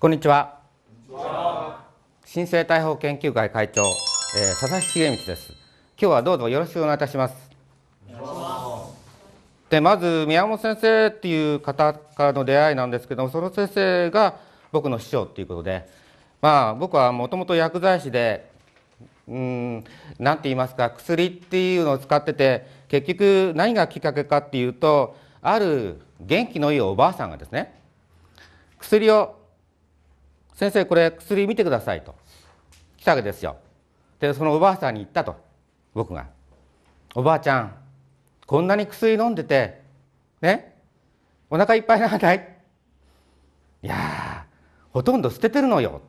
こんにちは。新生大法研究会会長、えー、佐々木重光です。今日はどうぞよろしくお願いいたします。でまず宮本先生っていう方からの出会いなんですけどもその先生が僕の師匠っていうことでまあ僕はもともと薬剤師でうん何て言いますか薬っていうのを使ってて結局何がきっかけかっていうとある元気のいいおばあさんがですね薬を先生これ薬見てくださいと来たわけですよでそのおばあさんに言ったと僕が「おばあちゃんこんなに薬飲んでてねお腹いっぱいならないいやほとんど捨ててるのよ」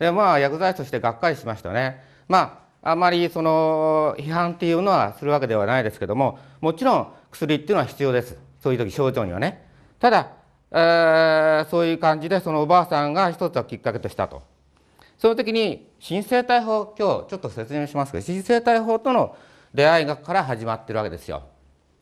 でまあ薬剤師としてがっかりしましたねまああまりその批判っていうのはするわけではないですけどももちろん薬っていうのは必要ですそういう時症状にはねただえー、そういう感じでそのおばあさんが一つはきっかけとしたとその時に新生態法今日ちょっと説明しますけど新生態法との出会いがから始まってるわけですよ。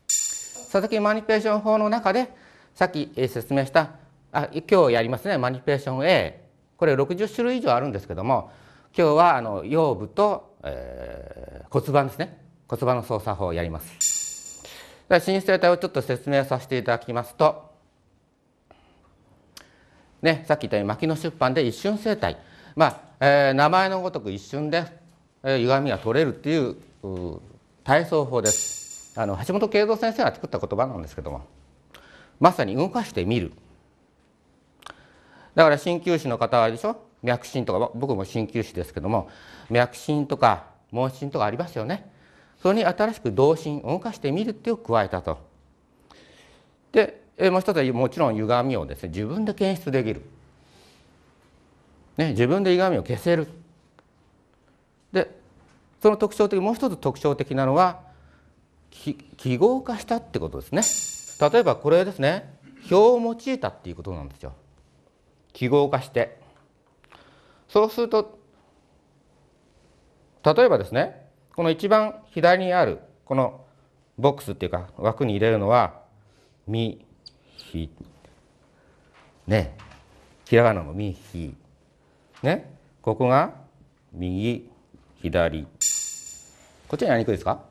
佐々木マニペーション法の中でさっき説明したあ今日やりますねマニペーション A これ60種類以上あるんですけども今日はあの腰部と、えー、骨盤ですね骨盤の操作法をやります。新生態をちょっと説明させていただきますとね、さっき言ったように牧野出版で一瞬生態、まあえー、名前のごとく一瞬で、えー、歪みが取れるっていう体操法ですあの橋本慶三先生が作った言葉なんですけどもまさに動かしてみるだから鍼灸師の方はでしょ脈診とか僕も鍼灸師ですけども脈診とか問診とかありますよねそれに新しく動心動かしてみるっていう加えたとでえもう一つはもちろん歪みをですね自分で検出できる、ね、自分で歪みを消せるでその特徴的もう一つ特徴的なのは記号化したってことですね例えばこれですね表を用いたっていうことなんですよ記号化してそうすると例えばですねこの一番左にあるこのボックスっていうか枠に入れるのは「み」ひねひらがなのみひねここが右左こっちにやりにくいですか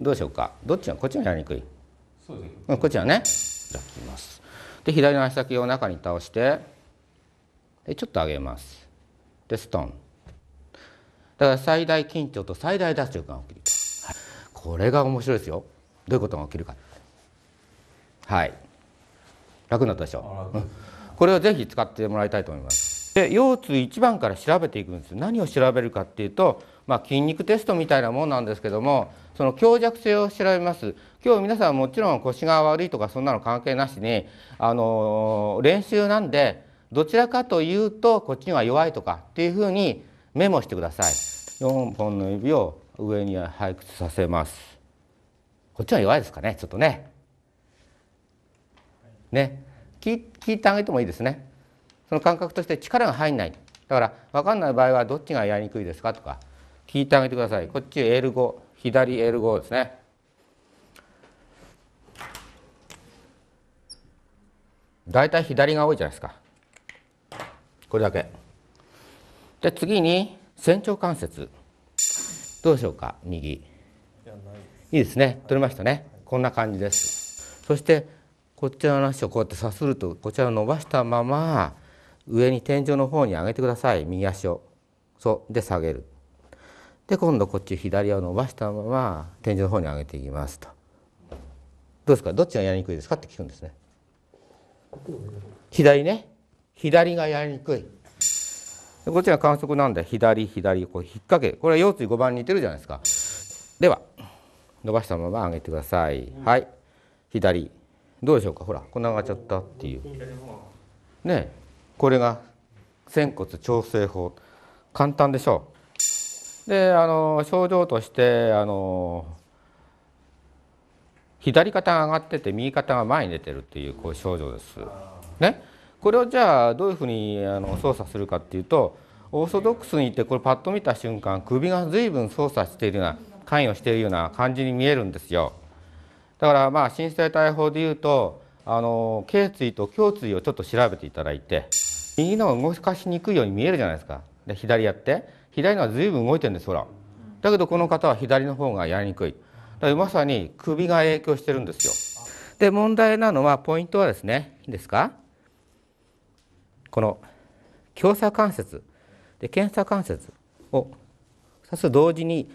どうしようかどっちがこっちがやりにくいそうですねこっちはね開きますで左の足先を中に倒してでちょっと上げますでストンだから最大緊張と最大脱力が起きる、はい、これが面白いですよどういうことが起きるかはい楽になったでしょ、これをぜひ使ってもらいたいと思いますで腰痛1番から調べていくんです何を調べるかっていうと、まあ、筋肉テストみたいなもんなんですけどもその強弱性を調べます今日皆さんもちろん腰が悪いとかそんなの関係なしに、あのー、練習なんでどちらかというとこっちには弱いとかっていうふうにメモしてください4本の指を上に配屈させますこっちは弱いですかねちょっとねね聞いてあげてもいいですねその感覚として力が入んないだから分かんない場合はどっちがやりにくいですかとか聞いてあげてくださいこっち L5 左 L5 ですねだいたい左が多いじゃないですかこれだけで次に仙腸関節どうでしょうか右いいですね取れましたねこんな感じですそしてこっちの足をこうやってさするとこちらを伸ばしたまま上に天井の方に上げてください右足を。そうで下げる。で今度こっち左を伸ばしたまま天井の方に上げていきますと。どうですかどっちがやりにくいですかって聞くんですね。左ね左がやりにくい。こっちが観測なんで左左こう引っ掛けこれは腰椎5番に似てるじゃないですか。では伸ばしたまま上げてください。はい左どうでしょうかほらこんな上がっちゃったっていうねこれが仙骨調整法簡単でしょうであの症状としてあの左肩が上がってて右肩が前に出てるっていうこういう症状です。ね、これをじゃあどういうふうにあの操作するかっていうとオーソドックスに行ってこれパッと見た瞬間首が随分操作しているような関与しているような感じに見えるんですよ。だからまあ新生体法でいうとあの頸椎と胸椎をちょっと調べていただいて右の方が動かしにくいように見えるじゃないですかで左やって左のは随分動いてるんですほらだけどこの方は左の方がやりにくいだからまさに首が影響してるんですよで問題なのはポイントはですねいいですかこの強鎖関節で検査関節を2つ同時に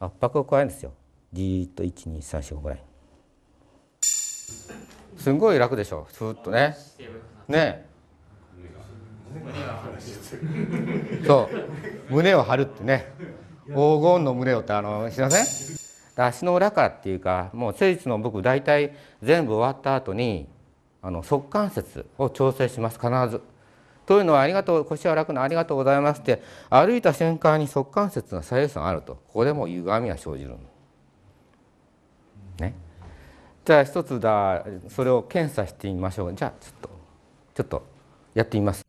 圧迫を加えるんですよじーっと1234 5ぐらい。すんごい楽でしょふっとねねそう胸を張るってね黄金の胸をってあの知らません足の裏からっていうかもう施術の僕大体全部終わった後にあの側関節を調整します必ず。というのはありがとう腰は楽なありがとうございますって歩いた瞬間に側関節が左右差あるとここでも歪みが生じるね。じゃあ一つだそれを検査してみましょうじゃあちょっとちょっとやってみます